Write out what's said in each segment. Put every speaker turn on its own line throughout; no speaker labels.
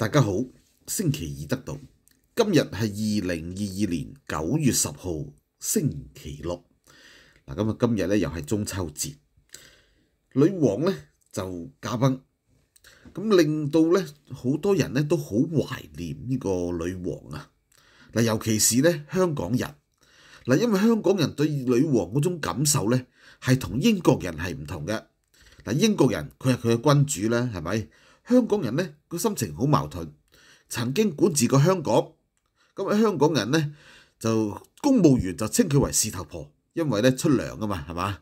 大家好，星期二得到，今日系二零二二年九月十号星期六。嗱，咁啊今日咧又系中秋节，女王咧就驾崩，咁令到咧好多人咧都好怀念呢个女王啊。嗱，尤其是咧香港人，嗱，因为香港人对女王嗰种感受咧系同英国人系唔同嘅。嗱，英国人佢系佢嘅君主啦，系咪？香港人咧個心情好矛盾，曾經管治過香港，咁啊香港人咧就公務員就稱佢為士頭婆，因為咧出糧啊嘛，係嘛？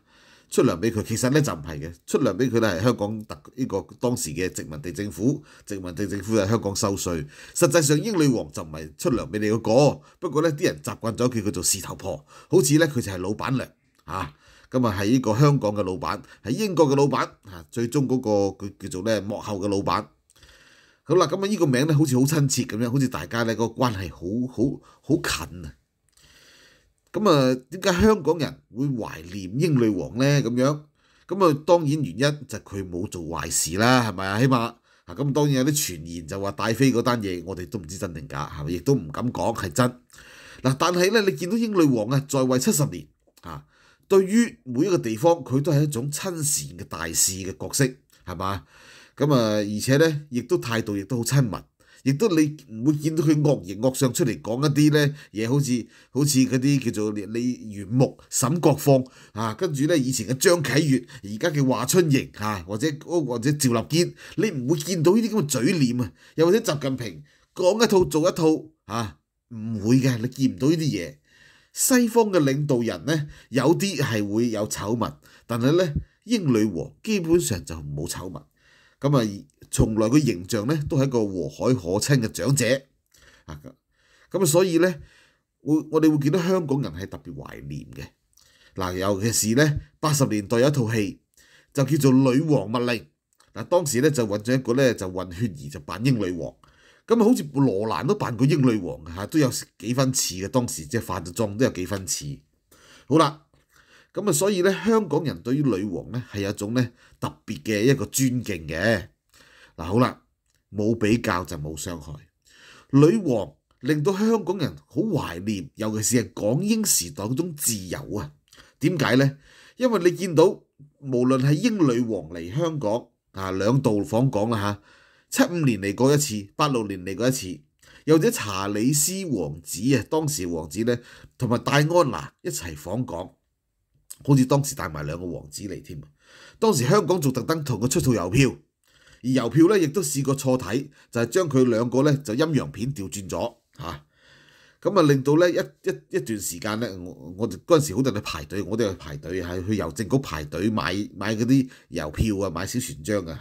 出糧俾佢，其實咧就唔係嘅，出糧俾佢咧係香港特呢個當時嘅殖民地政府，殖民地政府喺香港收税，實際上英女王就唔係出糧俾你個個，不過咧啲人習慣咗叫佢做士頭婆，好似咧佢就係老闆娘，嚇。咁啊，係呢個香港嘅老闆，係英國嘅老闆，嚇最終嗰個佢叫做咧幕後嘅老闆。好啦，咁啊呢個名咧好似好親切咁樣，好似大家咧個關係好好好近啊。咁啊，點解香港人會懷念英女王咧？咁樣咁啊，當然原因就佢冇做壞事啦，係咪啊？起碼啊，咁當然有啲傳言就話戴妃嗰單嘢，我哋都唔知真定假，係咪？亦都唔敢講係真。嗱，但係咧，你見到英女王啊在位七十年，啊！對於每一個地方，佢都係一種親善嘅大事嘅角色，係嘛？咁啊，而且咧，亦都態度亦都好親密，亦都你唔會見到佢惡形惡相出嚟講一啲咧嘢，好似好似嗰啲叫做李元木、沈國芳啊，跟住咧以前嘅張啟月，而家嘅華春瑩嚇，或者或者趙立堅，你唔會見到呢啲咁嘅嘴臉啊，又或者習近平講一套做一套嚇，唔會嘅，你見唔到呢啲嘢。西方嘅領導人呢，有啲係會有醜聞，但係呢，英女王基本上就冇醜聞，咁啊，從來個形象呢，都係一個和蔼可親嘅長者咁啊，所以呢，我哋會見到香港人係特別懷念嘅，嗱，尤其是呢，八十年代有一套戲就叫做《女王密令》，嗱，當時呢，就揾咗一個呢，就混血兒就扮英女王。咁好似羅蘭都扮過英女王啊，都有幾分似嘅。當時即係化咗妝都有幾分似。好啦，咁啊，所以咧，香港人對於女王咧係有種咧特別嘅一個尊敬嘅。嗱，好啦，冇比較就冇傷害。女王令到香港人好懷念，尤其是係港英時代嗰種自由啊。點解咧？因為你見到無論係英女王嚟香港啊兩度訪港啦嚇。七五年嚟過一次，八六年嚟過一次，又者查理斯王子啊，當時王子咧同埋戴安娜一齊訪港，好似當時帶埋兩個王子嚟添。當時香港仲特登同佢出套郵票，而郵票咧亦都試過錯睇，就係將佢兩個咧就陰陽片調轉咗嚇。咁啊令到咧一一一段時間咧，我我嗰陣時好多人排隊，我哋去排隊係去郵政局排隊買買嗰啲郵票啊，買小船張啊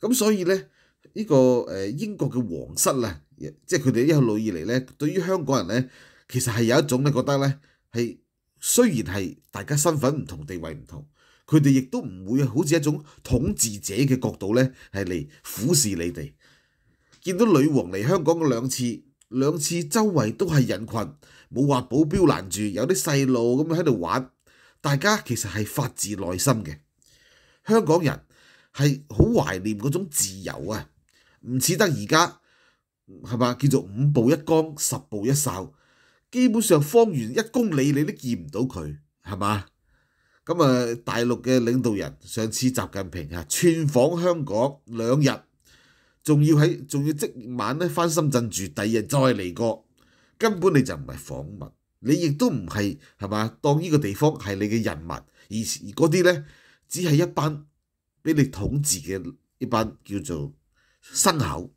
嚇。咁所以咧。呢個英國嘅皇室啊，即係佢哋一路以來咧，對於香港人咧，其實係有一種咧覺得咧係雖然係大家身份唔同、地位唔同，佢哋亦都唔會好似一種統治者嘅角度咧係嚟俯視你哋。見到女王嚟香港嘅兩次，兩次周圍都係人群，冇話保鏢攔住，有啲細路咁喺度玩，大家其實係發自內心嘅香港人係好懷念嗰種自由啊！唔似得而家係嘛？叫做五步一江，十步一哨，基本上方圓一公里你都見唔到佢係嘛？咁啊，大陸嘅領導人上次習近平啊，串訪香港兩日，仲要喺仲要即晚咧翻深圳住，第二日再嚟過，根本你就唔係訪問，你亦都唔係係嘛？當呢個地方係你嘅人民，而而嗰啲咧只係一班俾你統治嘅一班叫做。牲口，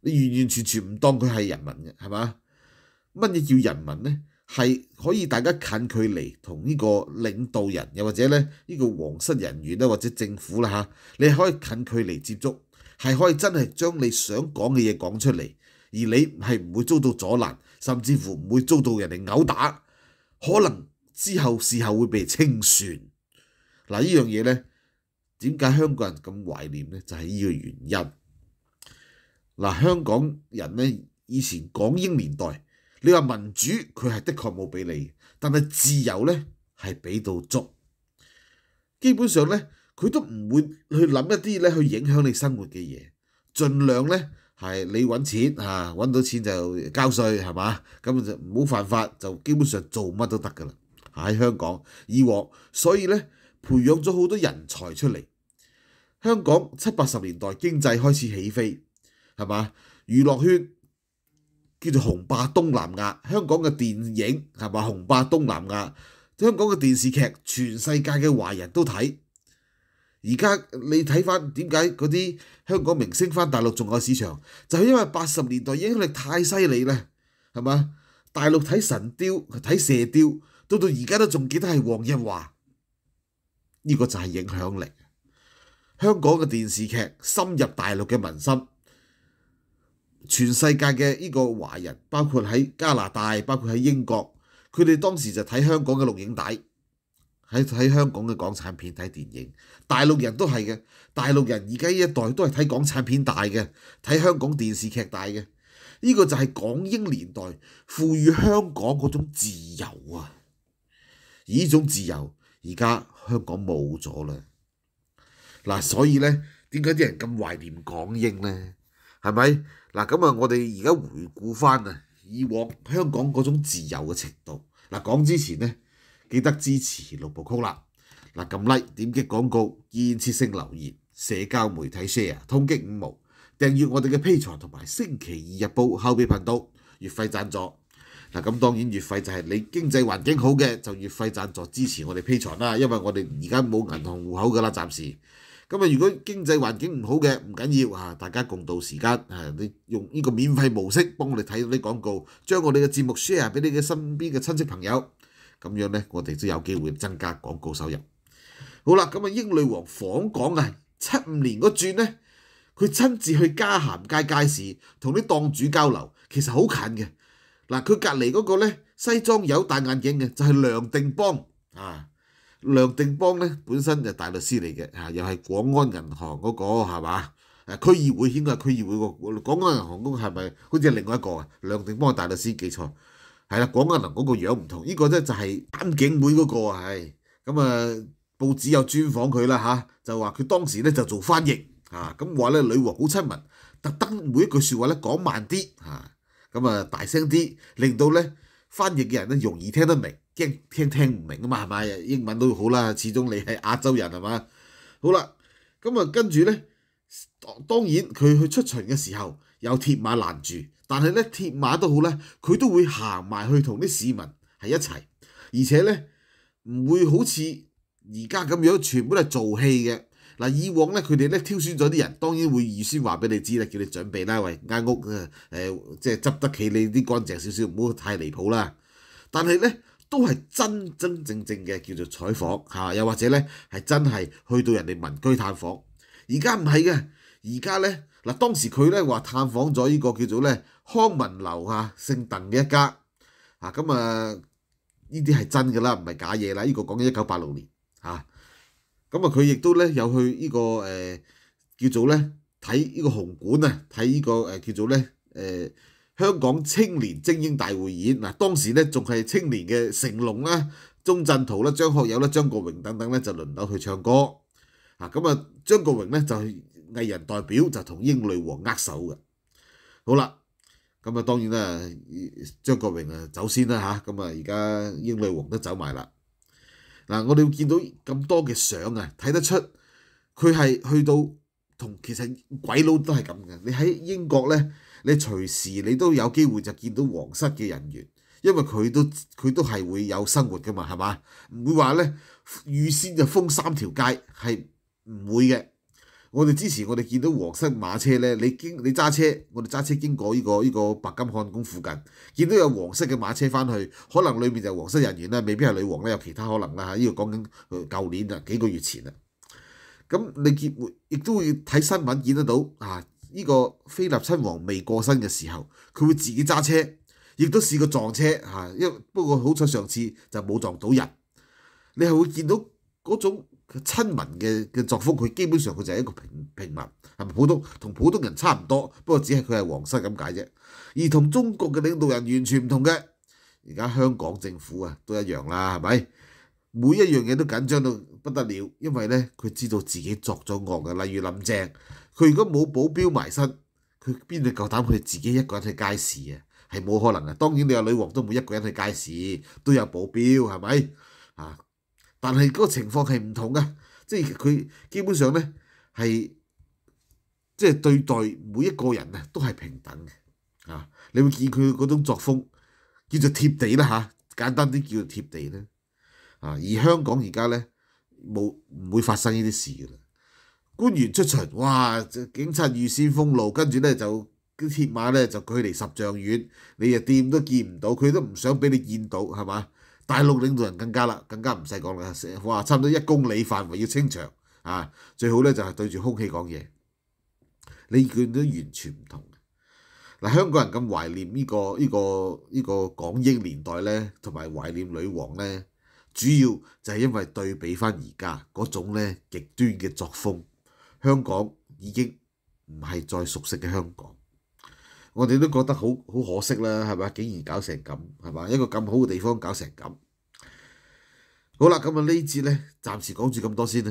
你完完全全唔当佢系人民嘅，系嘛？乜嘢叫人民呢？系可以大家近距離同呢個領導人，又或者咧呢個皇室人員啦，或者政府啦吓，你可以近距離接觸，係可以真係將你想講嘅嘢講出嚟，而你係唔會遭到阻攔，甚至乎唔會遭到人哋殴打，可能之後事後會被清算。嗱，呢樣嘢咧～點解香港人咁懷念呢？就係呢個原因。嗱，香港人呢，以前港英年代，你話民主佢係的確冇俾你，但係自由呢係俾到足。基本上呢，佢都唔會去諗一啲呢去影響你生活嘅嘢，盡量呢。係你揾錢嚇，揾到錢就交税係嘛，咁就唔好犯法，就基本上做乜都得㗎啦喺香港以往，所以呢，培養咗好多人才出嚟。香港七八十年代經濟開始起飛，係嘛？娛樂圈叫做紅霸東南亞。香港嘅電影係嘛？紅霸東南亞。香港嘅電視劇全世界嘅華人都睇。而家你睇翻點解嗰啲香港明星翻大陸仲有市場，就係因為八十年代影響力太犀利咧，係嘛？大陸睇神雕睇射雕，到到而家都仲記得係黃日華。呢個就係影響力。香港嘅電視劇深入大陸嘅民心，全世界嘅呢個華人，包括喺加拿大、包括喺英國，佢哋當時就睇香港嘅錄影帶，喺睇香港嘅港產片、睇電影。大陸人都係嘅，大陸人而家呢一代都係睇港產片大嘅，睇香港電視劇大嘅。呢個就係港英年代賦予香港嗰種自由啊，而呢種自由。而家香港冇咗啦，嗱，所以咧，點解啲人咁懷念港英咧？係咪？嗱，咁啊，我哋而家回顧翻啊，以往香港嗰種自由嘅程度。嗱，講之前咧，記得支持六部曲啦。嗱，咁 e 點擊廣告、建設性留言、社交媒體 share、通擊五毛、訂閱我哋嘅披財同埋星期二日報後備頻道，月費贊助。咁當然月費就係你經濟環境好嘅就月費贊助支持我哋披財啦，因為我哋而家冇銀行户口噶啦，暫時。咁啊，如果經濟環境唔好嘅唔緊要啊，大家共度時間。你用呢個免費模式幫我哋睇到啲廣告，將我哋嘅節目 share 俾你嘅身邊嘅親戚朋友，咁樣咧，我哋都有機會增加廣告收入。好啦，咁啊，英女王訪港啊，七五年嗰轉咧，佢親自去嘉鹹街街市同啲檔主交流，其實好近嘅。嗱，佢隔離嗰個咧，西裝有戴眼鏡嘅，就係梁定邦啊。梁定邦咧，本身就大律師嚟嘅又係廣安銀行嗰個係嘛？誒，區議會應該係區議會個廣安銀行嗰個係咪？好似另外一個啊。梁定邦係大律師，記錯係啦。廣安銀行嗰個樣唔同，依個咧就係監警會嗰個唉。咁啊，報紙有專訪佢啦嚇，就話佢當時咧就做翻譯啊，咁話咧女王好親密，特登每一句説話咧講慢啲啊。咁啊，大聲啲，令到咧翻譯嘅人咧容易聽得明，驚聽聽唔明啊嘛，係咪？英文都好啦，始終你係亞洲人係嘛？好啦，咁啊，跟住咧，當然佢去出巡嘅時候有鐵馬攔住，但係咧鐵馬都好咧，佢都會行埋去同啲市民係一齊，而且咧唔會好似而家咁樣全部都係做戲嘅。嗱，以往咧佢哋咧挑選咗啲人，當然會預先話俾你知咧，叫你準備啦。喂，間屋誒，即係執得起你啲乾淨少少，唔好太離譜啦。但係咧，都係真真正正嘅叫做採訪嚇，又或者咧係真係去到人哋民居探訪。而家唔係嘅，而家咧嗱，當時佢咧話探訪咗呢個叫做咧康文樓嚇，姓鄧嘅一家嚇，咁啊呢啲係真㗎啦，唔係假嘢啦。呢個講緊一九八六年嚇。咁啊，佢亦都咧有去呢個誒叫做咧睇呢個紅館啊，睇呢個誒叫做咧誒香港青年精英大會演嗱，當時咧仲係青年嘅成龍啦、鐘鎮濤啦、張學友啦、張國榮等等咧就輪到去唱歌啊，咁啊張國榮咧就藝人代表就同英女王握手嘅。好啦，咁啊當然啦，張國榮啊走先啦嚇，咁啊而家英女王都走埋啦。嗱，我哋見到咁多嘅相啊，睇得出佢係去到同其實鬼佬都係咁嘅。你喺英國咧，你隨時你都有機會就見到皇室嘅人員，因為佢都佢都係會有生活噶嘛，係嘛？唔會話咧預先就封三條街係唔會嘅。我哋之前我哋見到黃色馬車咧，你經你揸車，我哋揸車經過呢個依個白金漢宮附近，見到有黃色嘅馬車翻去，可能裏面就黃色人員啦，未必係女王咧，有其他可能啦嚇。依個講緊舊年啊，幾個月前啊，咁你見會亦都會睇新聞見得到啊。依個菲臘親王未過身嘅時候，佢會自己揸車，亦都試過撞車嚇，因不過好彩上次就冇撞到人。你係會見到嗰種。親民嘅嘅作風，佢基本上佢就係一個平平民，係咪普通同普通人差唔多？不過只係佢係皇室咁解啫。而同中國嘅領導人完全唔同嘅，而家香港政府啊都一樣啦，係咪？每一樣嘢都緊張到不得了，因為咧佢知道自己作咗惡嘅。例如林鄭，佢如果冇保鏢埋身，佢邊度夠膽去自己一個人去街市啊？係冇可能啊！當然你話女王都冇一個人去街市，都有保鏢，係咪啊？但係嗰個情況係唔同嘅，即係佢基本上咧係即係對待每一個人啊都係平等嘅，啊你會見佢嗰種作風叫做貼地啦嚇，簡單啲叫做貼地啦，啊而香港而家咧冇唔會發生呢啲事嘅啦，官員出場哇，警察預先封路，跟住咧就啲鐵馬咧就距離十丈遠，你又掂都見唔到，佢都唔想俾你見到係嘛？大陸領導人更加啦，更加唔使講啦，哇，差唔多一公里範圍要清場啊！最好咧就係對住空氣講嘢，你見到完全唔同。嗱，香港人咁懷念呢個呢個呢個港英年代咧，同埋懷念女王咧，主要就係因為對比翻而家嗰種咧極端嘅作風，香港已經唔係再熟悉嘅香港。我哋都覺得好好可惜啦，係咪？竟然搞成咁，係咪？一個咁好嘅地方搞成咁，好啦，咁啊呢節咧，暫時講住咁多先。